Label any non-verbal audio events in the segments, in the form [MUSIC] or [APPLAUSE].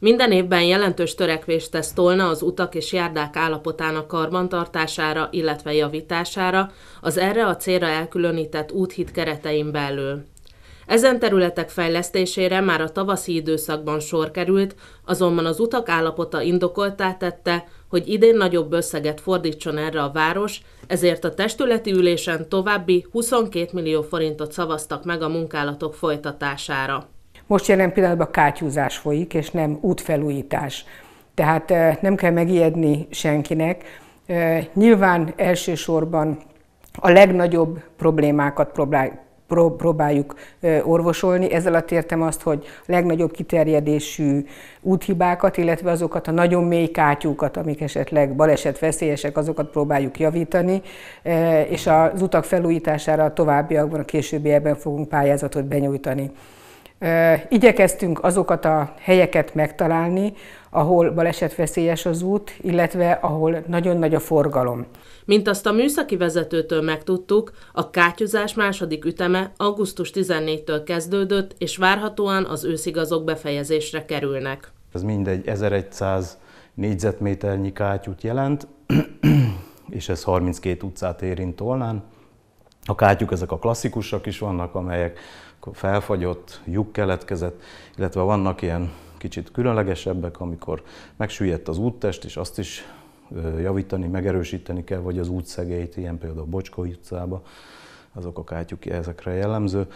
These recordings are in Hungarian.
Minden évben jelentős törekvést tesz Tolna az utak és járdák állapotának karbantartására, illetve javítására, az erre a célra elkülönített úthit keretein belül. Ezen területek fejlesztésére már a tavaszi időszakban sor került, azonban az utak állapota indokoltá tette, hogy idén nagyobb összeget fordítson erre a város, ezért a testületi ülésen további 22 millió forintot szavaztak meg a munkálatok folytatására. Most jelen pillanatban kátyúzás folyik, és nem útfelújítás. Tehát nem kell megijedni senkinek. Nyilván elsősorban a legnagyobb problémákat próbáljuk orvosolni. Ezzel a értem azt, hogy a legnagyobb kiterjedésű úthibákat, illetve azokat a nagyon mély kátyúkat, amik esetleg baleset veszélyesek, azokat próbáljuk javítani, és az utak felújítására a továbbiakban, a későbbiekben fogunk pályázatot benyújtani. Igyekeztünk azokat a helyeket megtalálni, ahol balesetveszélyes az út, illetve ahol nagyon nagy a forgalom. Mint azt a műszaki vezetőtől megtudtuk, a kátyúzás második üteme augusztus 14-től kezdődött, és várhatóan az őszigazok befejezésre kerülnek. Ez mindegy 1100 négyzetméternyi kátyút jelent, [CLEARS THROAT] és ez 32 utcát érint Tolnán. A kátyuk, ezek a klasszikusak is vannak, amelyek felfagyott, lyuk keletkezett, illetve vannak ilyen kicsit különlegesebbek, amikor megsüllyedt az úttest, és azt is javítani, megerősíteni kell, vagy az útszegélyt, ilyen például a Bocskó utcába, azok a kátyuk ezekre jellemző.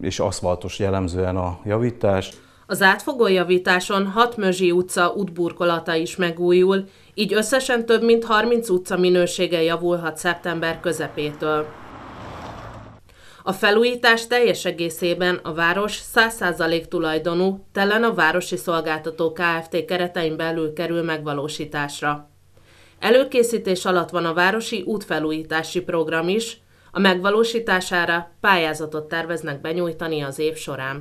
És aszfaltos jellemzően a javítás. Az átfogó javításon 6 Mözsi utca útburkolata is megújul, így összesen több mint 30 utca minősége javulhat szeptember közepétől. A felújítás teljes egészében a város 100% tulajdonú, telen a Városi Szolgáltató Kft. keretein belül kerül megvalósításra. Előkészítés alatt van a városi útfelújítási program is, a megvalósítására pályázatot terveznek benyújtani az év során.